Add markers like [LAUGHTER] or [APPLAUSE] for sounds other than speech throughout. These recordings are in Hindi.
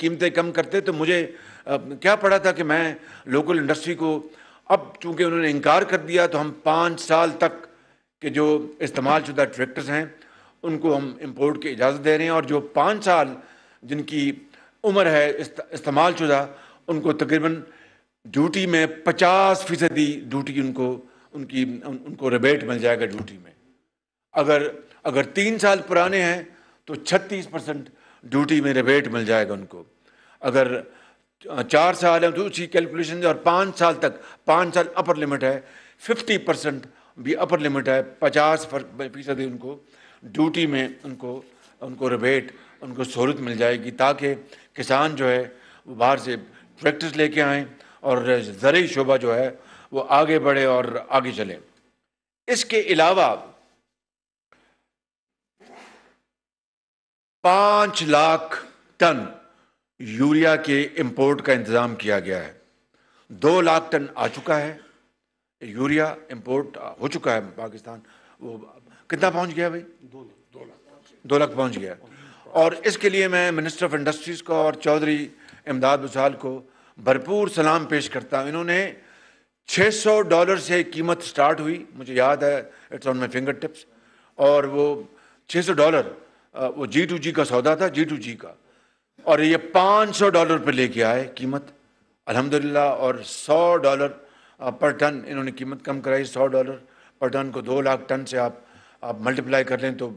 कीमतें कम करते तो मुझे आ, क्या पड़ा था कि मैं लोकल इंडस्ट्री को अब चूंकि उन्होंने इनकार कर दिया तो हम पाँच साल तक के जो इस्तेमाल शुदा ट्रैक्टर्स हैं उनको हम इम्पोर्ट की इजाज़त दे रहे हैं और जो पाँच साल जिनकी उम्र है इस्तेमाल शुदा उनको तकरीबन ड्यूटी में पचास फीसदी ड्यूटी उनको उनकी उन, उनको रिबेट मिल जाएगा ड्यूटी में अगर अगर तीन साल पुराने हैं तो छत्तीस परसेंट ड्यूटी में रिबेट मिल जाएगा उनको अगर चार साल है तो उसी कैलकुलेशन और पाँच साल तक पाँच साल अपर लिमिट है फिफ्टी परसेंट भी अपर लिमिट है पचास फीसदी उनको ड्यूटी में उनको उनको रिबेट उनको सहूलत मिल जाएगी ताकि किसान जो है वो बाहर से ट्रैक्टर्स लेके आए और जरिए शोभा जो है वो आगे बढ़े और आगे चले इसके अलावा पांच लाख टन यूरिया के इंपोर्ट का इंतजाम किया गया है दो लाख टन आ चुका है यूरिया इंपोर्ट हो चुका है पाकिस्तान वो कितना पहुंच गया भाई दो लाख दो लाख पहुंच गया और इसके लिए मैं मिनिस्टर ऑफ इंडस्ट्रीज़ को और चौधरी इमदाद वसाल को भरपूर सलाम पेश करता हूं इन्होंने 600 डॉलर से कीमत स्टार्ट हुई मुझे याद है it's on my fingertips और वो 600 डॉलर वो जी टू जी का सौदा था जी टू जी का और ये 500 डॉलर पे लेके आए कीमत अल्हम्दुलिल्लाह और 100 डॉलर पर टन इन्होंने कीमत कम कराई 100 डॉलर पर टन को 2 लाख टन से आप आप मल्टीप्लाई कर लें तो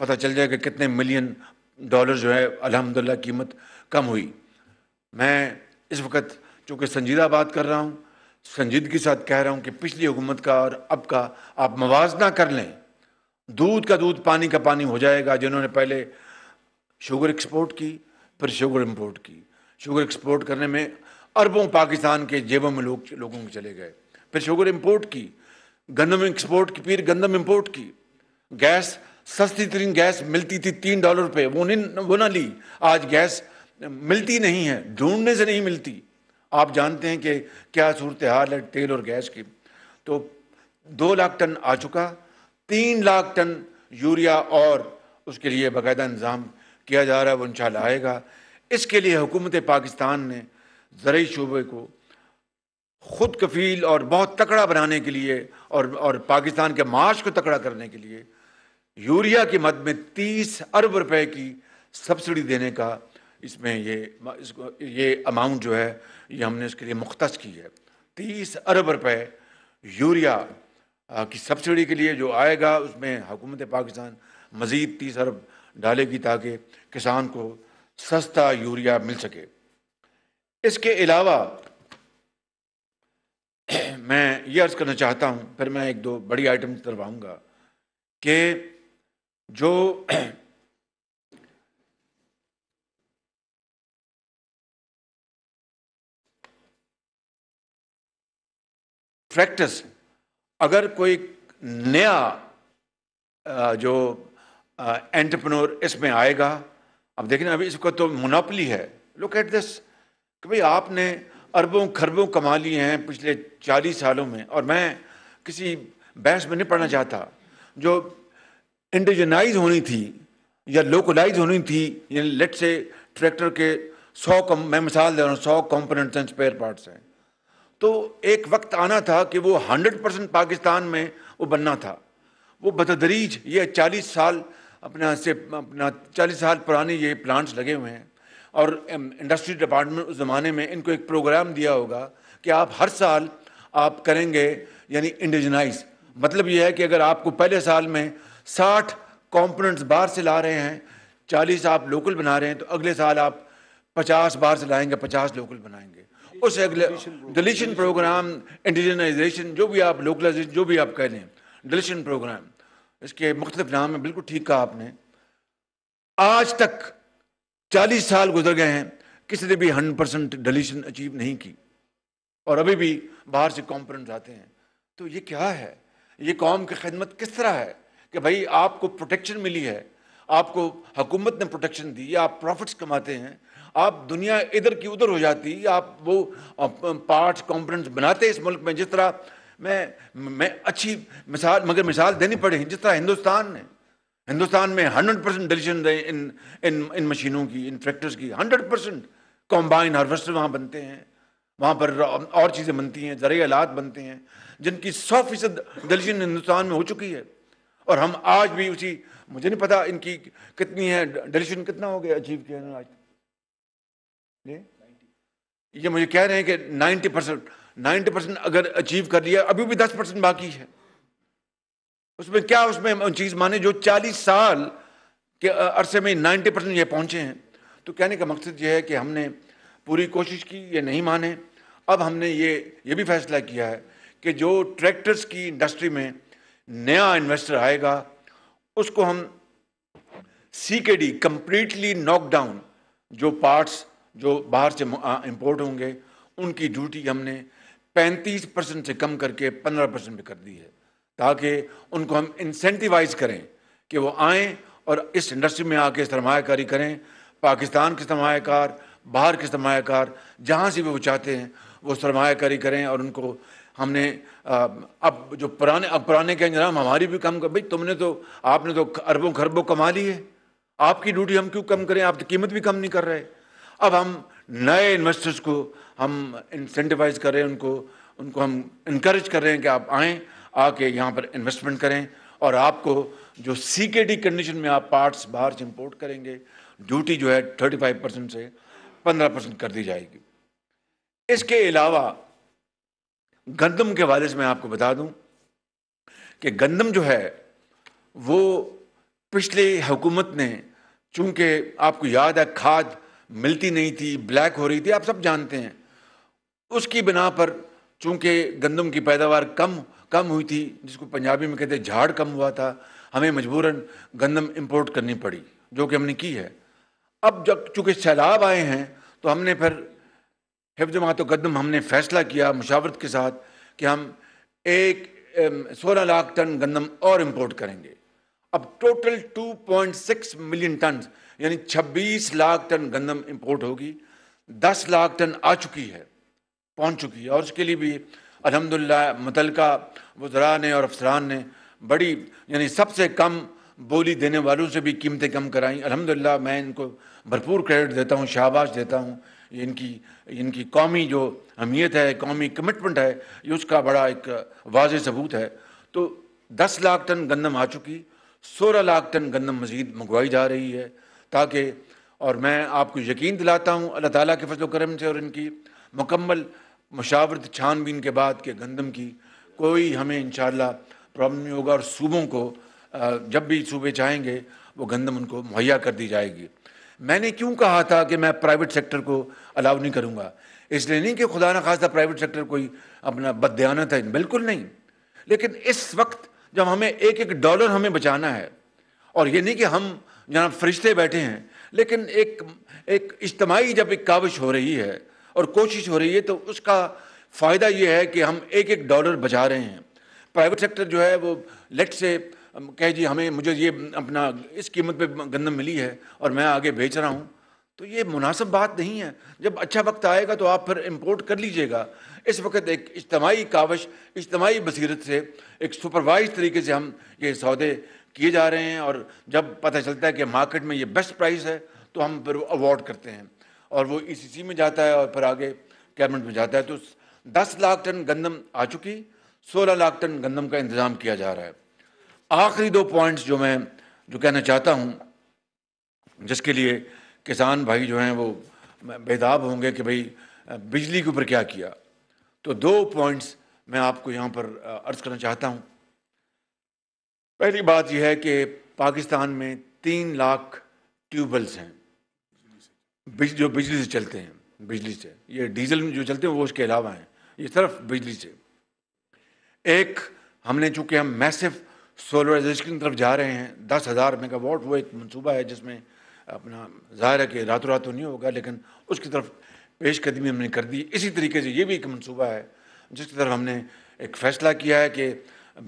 पता चल जाएगा कि कितने मिलियन डॉलर जो है अल्हम्दुलिल्लाह कीमत कम हुई मैं इस वक्त चूँकि संजीदा बात कर रहा हूँ संजीदगी के साथ कह रहा हूँ कि पिछली हुकूमत का और अब का आप मुजना कर लें दूध का दूध पानी का पानी हो जाएगा जिन्होंने पहले शुगर एक्सपोर्ट की फिर शुगर इम्पोर्ट की शुगर एक्सपोर्ट करने में अरबों पाकिस्तान के जेबों में लोग लोगों के चले गए फिर शुगर इम्पोर्ट की गंदम एक्सपोर्ट की फिर गंदम इम्पोर्ट की गैस सस्ती तरीन गैस मिलती थी तीन डॉलर पे वो नहीं वो ना ली आज गैस मिलती नहीं है ढूंढने से नहीं मिलती आप जानते हैं कि क्या सूरत हाल है तेल और गैस की तो दो लाख टन आ चुका तीन लाख टन यूरिया और उसके लिए बाकायदा इंतज़ाम किया जा रहा है वो इन आएगा इसके लिए हुकूमत पाकिस्तान ने ज़रूरी शूबे को ख़ुद कफील और बहुत तकड़ा बनाने के लिए और और पाकिस्तान के माश को तकड़ा करने के लिए यूरिया की मद में तीस अरब रुपए की सब्सिडी देने का इसमें ये इसको ये अमाउंट जो है ये हमने इसके लिए मुख्त की है तीस अरब रुपए यूरिया की सब्सिडी के लिए जो आएगा उसमें हुकूमत पाकिस्तान मज़ीद तीस अरब डालेगी ताकि किसान को सस्ता यूरिया मिल सके इसके अलावा [CLEARS THROAT] मैं ये अर्ज़ करना चाहता हूँ फिर मैं एक दो बड़ी आइटम करवाऊँगा कि जो प्रैक्टिस [CLEARS THROAT] है अगर कोई नया जो एंटरप्रनोर इसमें आएगा अब देखें अभी इसको तो मुनापली है लुक एट दिस कि भाई आपने अरबों खरबों कमा लिए हैं पिछले चालीस सालों में और मैं किसी बहस में नहीं पढ़ना चाहता जो इंडिजनाइज होनी थी या लोकलाइज होनी थी लेट से ट्रैक्टर के सौ कम मैं मिसाल दे रहा हूँ सौ कॉम्पोनेंट्स एंड स्पेयर पार्ट्स हैं तो एक वक्त आना था कि वो हंड्रेड परसेंट पाकिस्तान में वो बनना था वो बतदरीज ये चालीस साल अपना से अपना चालीस साल पुराने ये प्लांट्स लगे हुए हैं और इंडस्ट्री डिपार्टमेंट उस ज़माने में इनको एक प्रोग्राम दिया होगा कि आप हर साल आप करेंगे यानी इंडिजनाइज मतलब यह है कि अगर आपको पहले साल में साठ कंपोनेंट्स बाहर से ला रहे हैं चालीस आप लोकल बना रहे हैं तो अगले साल आप पचास बाहर से लाएंगे पचास लोकल बनाएंगे उस अगले डिलीशन प्रोग्राम इंडिजनाइजेशन जो भी आप लोकलाइजेशन जो भी आप कह लें डिलीशन प्रोग्राम इसके मुख्तलिफ नाम है बिल्कुल ठीक कहा आपने आज तक चालीस साल गुजर गए हैं किसी ने भी हंड्रेड परसेंट डिलीशन अचीव नहीं की और अभी भी बाहर से कॉम्पोनेंट आते हैं तो ये क्या है ये कौम की खिदमत किस तरह है कि भाई आपको प्रोटेक्शन मिली है आपको हुकूमत ने प्रोटेक्शन दी आप प्रॉफिट्स कमाते हैं आप दुनिया इधर की उधर हो जाती आप वो पार्ट्स कॉम्पोनेंट्स बनाते इस मुल्क में जिस तरह मैं मैं अच्छी मिसाल मगर मिसाल देनी पड़े जिस तरह हिंदुस्तान ने हिंदुस्तान में हंड्रेड परसेंट डिलीशन इन इन इन मशीनों की इन फैक्ट्रीज की हंड्रेड परसेंट कॉम्बाइन हार्वेस्टर वहाँ बनते हैं वहाँ पर और चीज़ें बनती हैं ज़रिए आलात बनते हैं जिनकी सौ फीसद डिलीशन हिंदुस्तान में हो चुकी है और हम आज भी उसी मुझे नहीं पता इनकी कितनी है डिलीशन कितना हो गया अचीव किया आज ये मुझे कह रहे हैं कि 90 परसेंट नाइन्टी परसेंट अगर अचीव कर लिया अभी भी 10 परसेंट बाकी है उसमें क्या उसमें चीज़ माने जो 40 साल के अरसे में 90 परसेंट ये पहुंचे हैं तो कहने का मकसद ये है कि हमने पूरी कोशिश की ये नहीं माने अब हमने ये ये भी फैसला किया है कि जो ट्रैक्टर्स की इंडस्ट्री में नया इन्वेस्टर आएगा उसको हम C K D completely knockdown जो पार्ट्स जो बाहर से इम्पोर्ट होंगे उनकी ड्यूटी हमने 35 परसेंट से कम करके 15 परसेंट कर दी है ताकि उनको हम इंसेंटिवाइज करें कि वो आएँ और इस इंडस्ट्री में आके सरमाकारी करें पाकिस्तान के सरमाकार बाहर के सरमाकार जहाँ से भी वो चाहते हैं वो सरमाकारी करें और उनको हमने अब जो पुराने अब पुराने के जनाब हमारी भी कम कर भाई तुमने तो आपने तो अरबों खरबों कमा ली है आपकी ड्यूटी हम क्यों कम करें आप तो कीमत भी कम नहीं कर रहे अब हम नए इन्वेस्टर्स को हम इंसेंटिवाइज कर रहे हैं उनको उनको हम इनक्रेज कर रहे हैं कि आप आएँ आके यहाँ पर इन्वेस्टमेंट करें और आपको जो सी के डी कंडीशन में आप पार्ट्स बाहर से इम्पोर्ट करेंगे ड्यूटी जो है थर्टी फाइव परसेंट से पंद्रह परसेंट कर दी जाएगी इसके अलावा गंदम के हवाले से मैं आपको बता दूं कि गंदम जो है वो पिछली हुकूमत ने चूंकि आपको याद है खाद मिलती नहीं थी ब्लैक हो रही थी आप सब जानते हैं उसकी बिना पर चूँकि गंदम की पैदावार कम कम हुई थी जिसको पंजाबी में कहते झाड़ कम हुआ था हमें मजबूरन गंदम इंपोर्ट करनी पड़ी जो कि हमने की है अब जब चूंकि सैलाब आए हैं तो हमने फिर हिफ्ज जमात गंदम हमने फैसला किया मुशावरत के साथ कि हम एक सोलह लाख टन गंदम और इम्पोर्ट करेंगे अब टोटल 2.6 मिलियन टन यानी 26 लाख टन गंदम इंपोर्ट होगी 10 लाख टन आ चुकी है पहुंच चुकी है और उसके लिए भी अलहमदिल्ला मतल का वजरा ने और अफसरान ने बड़ी यानी सबसे कम बोली देने वालों से भी कीमतें कम कराई अलहमदिल्ला मैं इनको भरपूर क्रेडिट देता हूँ शाबाश देता हूँ इनकी इनकी कौमी जो अहमियत है कौमी कमिटमेंट है ये उसका बड़ा एक वाज सबूत है तो दस लाख टन गंदम आ चुकी सोलह लाख टन गंदम मजीद मंगवाई जा रही है ताकि और मैं आपको यकीन दिलाता हूँ अल्लाह ताली के फसल करम से और इनकी मुकम्मल मशावरत छानबीन के बाद के गंदम की कोई हमें इन प्रॉब्लम नहीं होगा और सूबों को जब भी सूबे चाहेंगे वो गंदम उनको मुहैया कर दी जाएगी मैंने क्यों कहा था कि मैं प्राइवेट सेक्टर को अलाउ नहीं करूँगा इसलिए नहीं कि खुदा न खासा प्राइवेट सेक्टर कोई अपना बदयानत है बिल्कुल नहीं लेकिन इस वक्त जब हमें एक एक डॉलर हमें बचाना है और ये नहीं कि हम जहाँ फरिश्ते बैठे हैं लेकिन एक एक इज्तमाही जब एक काविश हो रही है और कोशिश हो रही है तो उसका फ़ायदा ये है कि हम एक एक डॉलर बचा रहे हैं प्राइवेट सेक्टर जो है वो लेट से कह जी हमें मुझे ये अपना इस कीमत पे गंदम मिली है और मैं आगे बेच रहा हूँ तो ये मुनासिब बात नहीं है जब अच्छा वक्त आएगा तो आप फिर इम्पोर्ट कर लीजिएगा इस वक्त एक इज्तमाही कावश इज्तमाही बसीरत से एक सुपरवाइज तरीके से हम ये सौदे किए जा रहे हैं और जब पता चलता है कि मार्केट में ये बेस्ट प्राइस है तो हम फिर अवार्ड करते हैं और वो ई e में जाता है और फिर आगे कैबिनेट में जाता है तो दस लाख टन गंदम आ चुकी सोलह लाख टन गंदम का इंतज़ाम किया जा रहा है आखिरी दो पॉइंट्स जो मैं जो कहना चाहता हूँ जिसके लिए किसान भाई जो हैं वो बेदाब होंगे कि भाई बिजली के ऊपर क्या किया तो दो पॉइंट्स मैं आपको यहाँ पर अर्ज करना चाहता हूँ पहली बात यह है कि पाकिस्तान में तीन लाख ट्यूबवेल्स हैं जो बिजली से चलते हैं बिजली से ये डीजल में जो चलते हैं वो उसके अलावा हैं ये सिर्फ बिजली से एक हमने चूँकि हम मैसिव सोलराइजेशन की तरफ जा रहे हैं दस हज़ार मेगावाट वो एक मनसूबा है जिसमें अपना ज़ाहिर है कि रातों रातों तो नहीं होगा लेकिन उसकी तरफ पेशकदमी हमने कर दी इसी तरीके से ये भी एक मनसूबा है जिसकी तरफ हमने एक फैसला किया है कि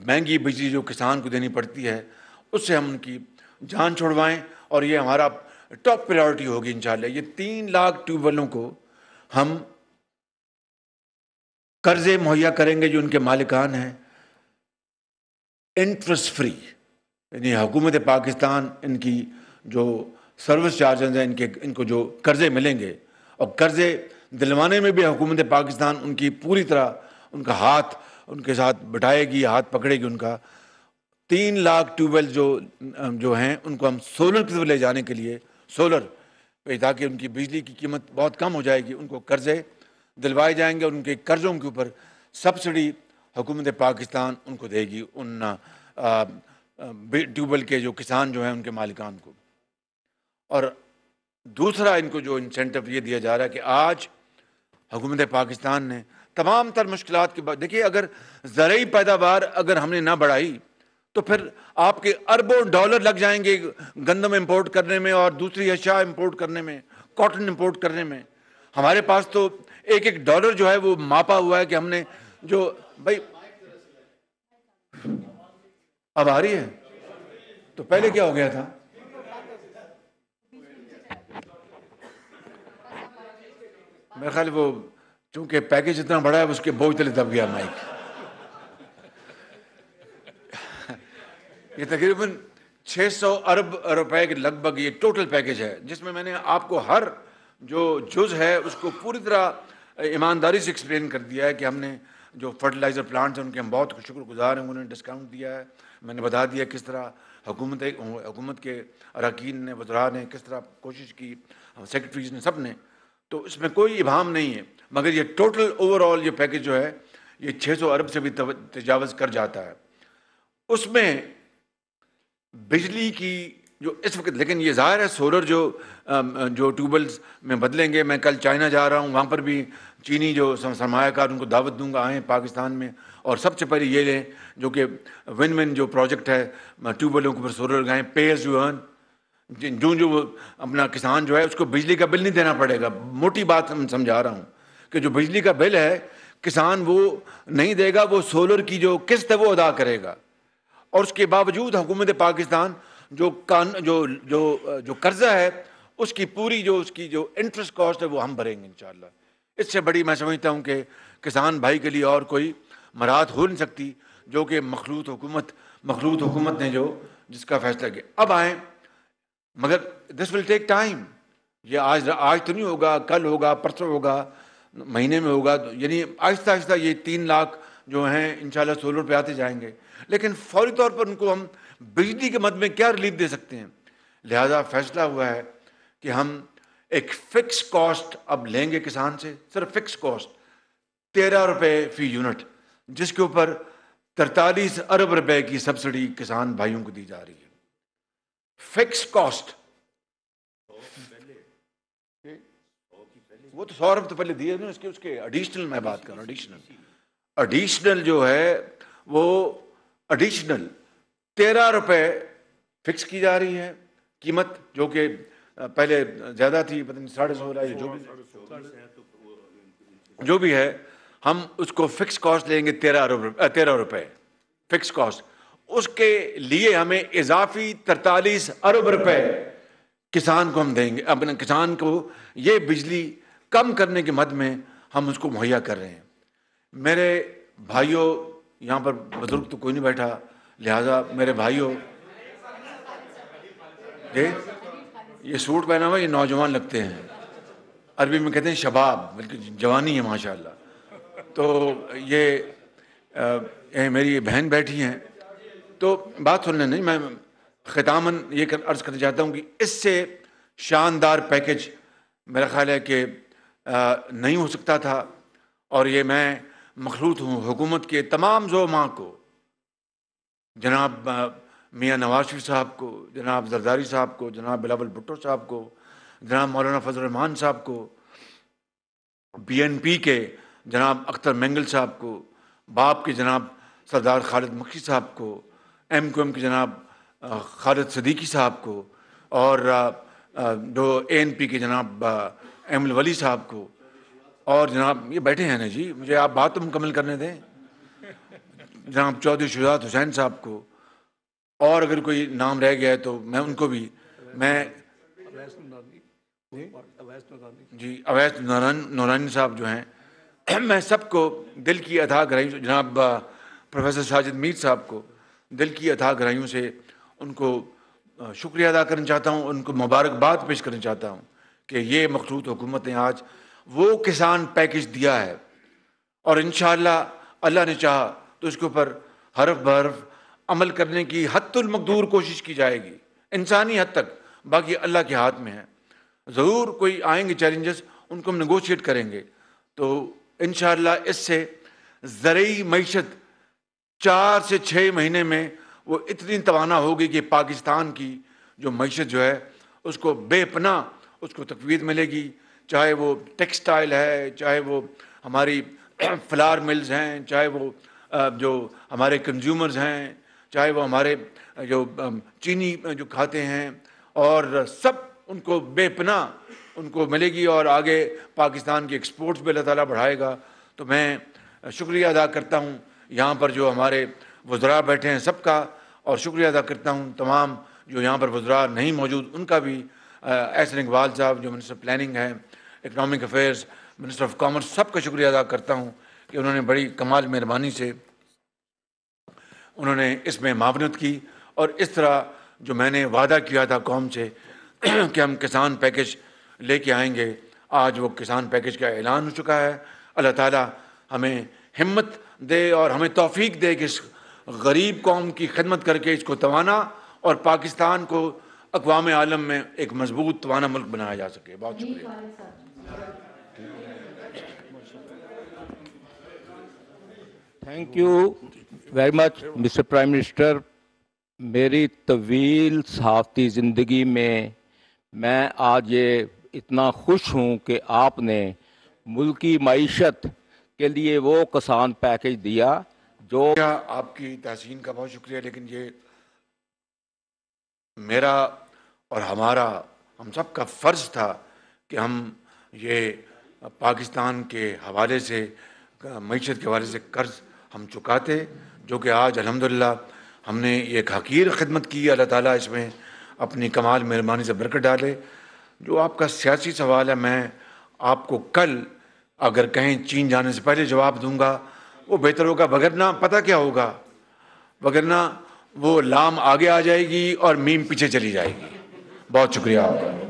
महंगी बिजली जो किसान को देनी पड़ती है उससे हम उनकी जान छोड़वाएं और ये हमारा टॉप प्रायोरिटी होगी इन ये तीन लाख ट्यूबवेलों को हम कर्जे मुहैया करेंगे जो उनके मालिकान हैं इंटरेस्ट फ्री यानी हुकूमत पाकिस्तान इनकी जो सर्विस चार्जेज हैं इनके इनको जो कर्जे मिलेंगे और कर्ज़े दिलवाने में भी हुकूमत पाकिस्तान उनकी पूरी तरह उनका हाथ उनके साथ बिठाएगी हाथ पकड़ेगी उनका तीन लाख ट्यूबवेल जो जो हैं उनको हम सोलर की तरफ ले जाने के लिए सोलर ताकि उनकी बिजली की कीमत बहुत कम हो जाएगी उनको कर्ज़े दिलवाए जाएंगे और उनके कर्ज़ों के ऊपर सब्सिडी हुकूमत पाकिस्तान उनको देगी उन ट्यूबवेल के जो किसान जो हैं उनके मालिकान को और दूसरा इनको जो इंसेंटिव ये दिया जा रहा है कि आज हुकूमत पाकिस्तान ने तमाम तर मुश्किल के बाद देखिए अगर ज़रूरी पैदावार अगर हमने ना बढ़ाई तो फिर आपके अरबों डॉलर लग जाएंगे गंदम इंपोर्ट करने में और दूसरी अशा इंपोर्ट करने में कॉटन इंपोर्ट करने में हमारे पास तो एक एक डॉलर जो है वो मापा हुआ है कि हमने जो भाई अब आ रही है तो पहले क्या हो गया था मेरे ख्याल वो चूंकि पैकेज इतना बड़ा है उसके बोझ तले दब गया माइक ये तकरीबन 600 अरब रुपए के लगभग ये टोटल पैकेज है जिसमें मैंने आपको हर जो जुज है उसको पूरी तरह ईमानदारी से एक्सप्लेन कर दिया है कि हमने जो फर्टिलाइज़र प्लांट्स हैं उनके हम बहुत शुक्रगुजार हैं उन्होंने डिस्काउंट दिया है मैंने बता दिया किस तरह हुकूमत हुकूमत के अरकान ने वजरा ने किस तरह कोशिश की सेक्रेटरीज ने सब ने तो इसमें कोई इबाम नहीं है मगर ये टोटल ओवरऑल ये पैकेज जो है ये 600 अरब से भी तजावज़ कर जाता है उसमें बिजली की जो इस वक्त लेकिन ये ज़ाहिर है सोलर जो जो ट्यूबवेल्स में बदलेंगे मैं कल चाइना जा रहा हूँ वहाँ पर भी चीनी जो सरमाकार उनको दावत दूंगा आएँ पाकिस्तान में और सबसे पहले ये लें जो कि विन विन जो प्रोजेक्ट है ट्यूबवेलों के ऊपर सोलर लगाएँ पे यू अर्न जो जो अपना किसान जो है उसको बिजली का बिल नहीं देना पड़ेगा मोटी बात हम समझा रहा हूँ कि जो बिजली का बिल है किसान वो नहीं देगा वो सोलर की जो किस्त है वो अदा करेगा और उसके बावजूद हुकूमत पाकिस्तान जो कान जो जो जो कर्ज़ा है उसकी पूरी जो उसकी जो इंटरेस्ट कॉस्ट है वो हम भरेंगे इन इससे बड़ी मैं समझता हूँ कि किसान भाई के लिए और कोई मराहत हो नहीं सकती जो कि मखलूत हुकूमत मखलूत हुकूमत ने जो जिसका फैसला किया अब आएँ मगर दिस विल टेक टाइम ये आज आज तो नहीं होगा कल होगा परसों होगा महीने में होगा तो यानी आहिस्ता आहिस्ता ये तीन लाख जो हैं इन सोलर रुपये आते जाएंगे लेकिन फौरी तौर पर उनको हम बिजली के मद में क्या रिलीफ दे सकते हैं लिहाजा फैसला हुआ है कि हम एक फिक्स कॉस्ट अब लेंगे किसान से सिर्फ फिक्स कॉस्ट तेरह रुपये फी यूनिट जिसके ऊपर तरतालीस अरब रुपए की सब्सिडी किसान भाइयों को दी जा रही है फिक्स कॉस्ट वो तो सौ रुपये तो पहले दिए ना उसके उसके एडिशनल मैं बात कर रहा हूं एडिशनल एडिशनल जो है वो एडिशनल तेरह रुपए फिक्स की जा रही है कीमत जो कि पहले ज़्यादा थी पता नहीं साढ़े सोलह जो भी जो भी है हम उसको फिक्स कॉस्ट लेंगे तेरह रुपये तेरह रुपये फिक्स कॉस्ट उसके लिए हमें इजाफी तरतालीस अरब रुपए किसान को हम देंगे अपने किसान को ये बिजली कम करने के मद में हम उसको मुहैया कर रहे हैं मेरे भाइयों यहाँ पर बुजुर्ग तो कोई नहीं बैठा लिहाजा मेरे भाइयों ये ये सूट पहना हुआ ये नौजवान लगते हैं अरबी में कहते हैं शबाब बल्कि जवानी है माशाल्लाह तो ये, आ, ये मेरी बहन बैठी हैं तो बात सुन लेना मैं खितामन ये कर अर्ज़ करना चाहता हूँ कि इससे शानदार पैकेज मेरा ख्याल है कि नहीं हो सकता था और ये मैं मखलूत हूँ हुकूमत के तमाम माँ को जनाब मियाँ नवाज शरीफ साहब को जनाब जरदारी साहब को जनाब बिलावल भुट्टो साहब को जनाब मौलाना रहमान साहब को बी एन पी के जनाब अख्तर मंगल साहब को बाप के जनाब सरदार खालिद मक्खी साहब को एम क्यू एम के जनाब खालद सदीकी साहब को और दो ए एन पी के जनाब एम वली साहब को और जनाब ये बैठे हैं ना जी मुझे आप बात तो मुकम्मल करने दें जनाब चौधरी शुजात हुसैन साहब को और अगर कोई नाम रह गया है तो मैं उनको भी मैं जी अवैस नारायण साहब जो हैं [CLEARS THROAT] मैं सबको दिल की अदा कराई जनाब प्रोफेसर साजिद मीर साहब को दिल की अथा ग्राहियों से उनको शुक्रिया अदा करना चाहता हूँ उनको मुबारकबाद पेश करना चाहता हूँ कि ये मखलूत हुकूमत ने आज वो किसान पैकेज दिया है और इन अल्लाह ने चाह तो इसके ऊपर हरफ बरफ अमल करने की हतमकदूर कोशिश की जाएगी इंसानी हद तक बाकी अल्लाह के हाथ में है ज़रूर कोई आएंगे चैलेंजेस उनको हम नगोशिएट करेंगे तो इन इससे ज़रूरी मीशत चार से छः महीने में वो इतनी तवाना होगी कि पाकिस्तान की जो मीशत जो है उसको बेपना उसको तकवीद मिलेगी चाहे वो टेक्सटाइल है चाहे वो हमारी [CLEARS THROAT] फ्लार मिल्स हैं चाहे वो जो हमारे कंज्यूमर्स हैं चाहे वो हमारे जो चीनी जो खाते हैं और सब उनको बेपना उनको मिलेगी और आगे पाकिस्तान की एक्सपोर्ट्स भी अल्लाह ताली बढ़ाएगा तो मैं शुक्रिया अदा करता हूँ यहाँ पर जो हमारे वज्रा बैठे हैं सबका और शुक्रिया अदा करता हूँ तमाम जो यहाँ पर वज्रा नहीं मौजूद उनका भी एहसन इकबाल साहब जो मिनिस्टर प्लानिंग है economic affairs minister of commerce सब का शुक्रिया अदा करता हूँ कि उन्होंने बड़ी कमाल मेहरबानी से उन्होंने इसमें मावनत की और इस तरह जो मैंने वादा किया था कौम से [CLEARS THROAT] कि हम किसान पैकेज लेके आएंगे आज वो किसान पैकेज का ऐलान हो चुका है अल्लाह ताला हमें हिम्मत दे और हमें तोफीक दे कि इस गरीब कौम की खदमत करके इसको तोाना और पाकिस्तान को अकवाम आलम में एक मजबूत तोाना मुल्क बनाया जा सके बहुत शुक्रिया thank you very much mister prime minister मेरी तवील सहाफ़ती ज़िंदगी में मैं आज ये इतना खुश हूँ कि आपने मुल्की मीशत के लिए वो किसान पैकेज दिया जो आपकी तहसीन का बहुत शुक्रिया लेकिन ये मेरा और हमारा हम सब का फ़र्ज़ था कि हम ये पाकिस्तान के हवाले से मीशत के हवाले से कर्ज़ हम चुकाते जो कि आज अल्हम्दुलिल्लाह हमने एक हकीर खिदमत की अल्लाह ताला इसमें अपनी कमाल मेहरबानी से बरकत डाले जो आपका सियासी सवाल है मैं आपको कल अगर कहें चीन जाने से पहले जवाब दूंगा वो बेहतर होगा वगरना पता क्या होगा वगरना वो लाम आगे आ जाएगी और मीम पीछे चली जाएगी बहुत शुक्रिया आपका